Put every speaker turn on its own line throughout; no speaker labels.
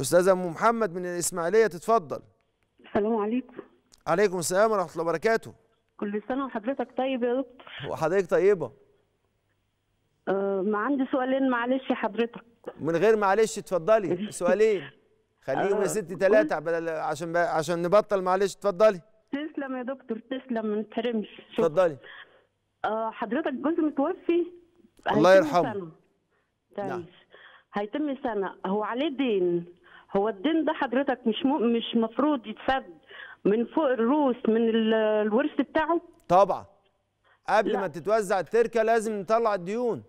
أستاذة ام محمد من الاسماعيليه تتفضل السلام عليكم عليكم السلام ورحمه الله وبركاته كل سنه وحضرتك طيب يا دكتور وحضرتك طيبه أه ما عندي سؤالين معلش يا حضرتك من غير معلش اتفضلي سؤالين خليهم يا أه، ستي ثلاثه عشان عشان نبطل معلش اتفضلي
تسلم يا دكتور تسلم ما نتحرمش اتفضلي أه حضرتك جوزي متوفي الله يرحمه نعم طيب. هيتم سنه هو عليه دين هو الدين ده حضرتك مش مو مش مفروض يتسد من فوق الروس من الورث بتاعه
طبعا قبل لا. ما تتوزع التركه لازم نطلع الديون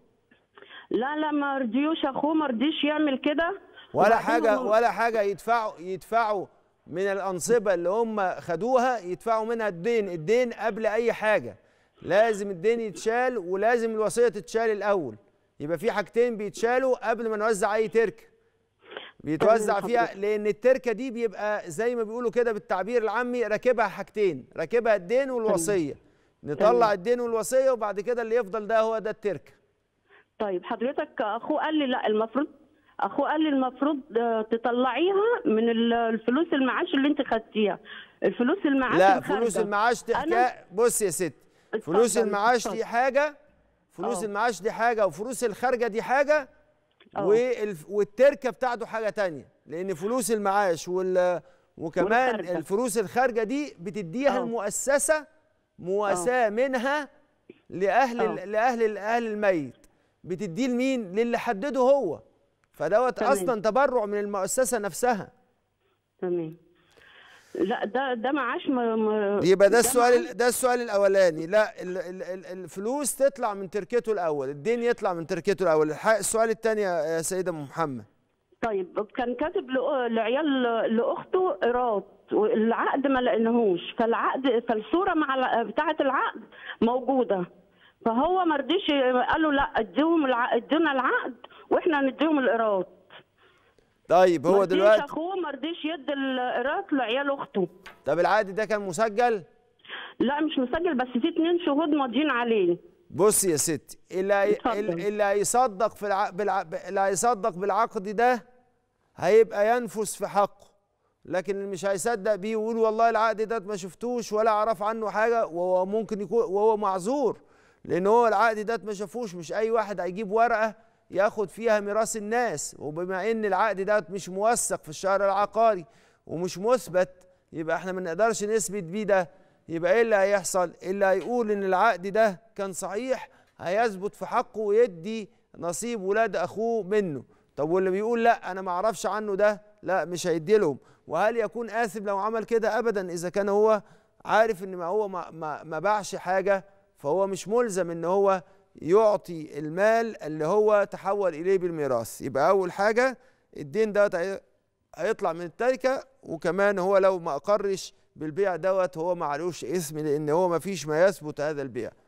لا لا ما رضيوش اخوه ما رضيش يعمل كده
ولا حاجه ولا حاجه يدفعوا يدفعوا من الانصبه اللي هم خدوها يدفعوا منها الدين الدين قبل اي حاجه لازم الدين يتشال ولازم الوصيه تتشال الاول يبقى في حاجتين بيتشالوا قبل ما نوزع اي تركه بيتوزع أمم، فيها لان التركه دي بيبقى زي ما بيقولوا كده بالتعبير العامي راكبها حاجتين راكبها الدين والوصيه نطلع الدين والوصيه وبعد كده اللي يفضل ده هو
ده التركه طيب حضرتك اخوه قال لي لا المفروض اخوه قال لي المفروض آه، تطلعيها من الفلوس المعاش اللي انت خدتيها الفلوس المعاش لا فلوس المعاش دي حكايه بص يا ست فلوس المعاش دي حاجه
فلوس أوه. المعاش دي حاجه وفلوس الخارجه دي حاجه آه. والتركه بتاعته حاجه تانية لان فلوس المعاش وال وكمان والخارجة. الفلوس الخارجه دي بتديها أوه. المؤسسه مواساه آه. منها لاهل آه. لاهل اهل الميت بتديه لمين للي حدده هو فدوت اصلا تبرع من المؤسسه نفسها تمام لا ده ده معاش م... م...
يبقى ده السؤال
ده السؤال الاولاني لا ال... ال... الفلوس تطلع من تركته الاول الدين يطلع من تركته الاول السؤال الثاني يا سيده ام محمد
طيب كان كاتب لعيال لاخته ايراد والعقد ما لقيناهوش فالعقد فالصوره مع بتاعه العقد موجوده فهو ما رضيش قال له لا اديهم الع... ادينا العقد واحنا نديهم الايراد
طيب هو دلوقتي
اخوه ما رضيش يدي الراس لعيال اخته
طب العقد ده كان مسجل؟ لا مش مسجل بس في اتنين شهود ماضيين عليه بصي يا ستي اللي اللي هيصدق في الع... بالع... اللي هيصدق بالعقد ده هيبقى ينفس في حقه لكن اللي مش هيصدق بيه ويقول والله العقد ده ما شفتوش ولا اعرف عنه حاجه وهو ممكن يكون وهو معذور لان هو العقد ده ما شافوش مش اي واحد هيجيب ورقه ياخد فيها ميراث الناس وبما ان العقد ده مش موثق في الشهر العقاري ومش مثبت يبقى احنا ما نقدرش نثبت بيه ده يبقى ايه اللي هيحصل اللي هيقول ان العقد ده كان صحيح هيثبت في حقه ويدي نصيب ولاد اخوه منه طب واللي بيقول لا انا ما اعرفش عنه ده لا مش هيدي لهم وهل يكون آثم لو عمل كده ابدا اذا كان هو عارف ان ما هو ما, ما, ما باعش حاجه فهو مش ملزم ان هو يعطي المال اللي هو تحول اليه بالميراث يبقى اول حاجه الدين دوت هيطلع من التركه وكمان هو لو ما اقرش بالبيع دوت هو ما عليهوش اسم لان هو ما فيش ما يثبت هذا البيع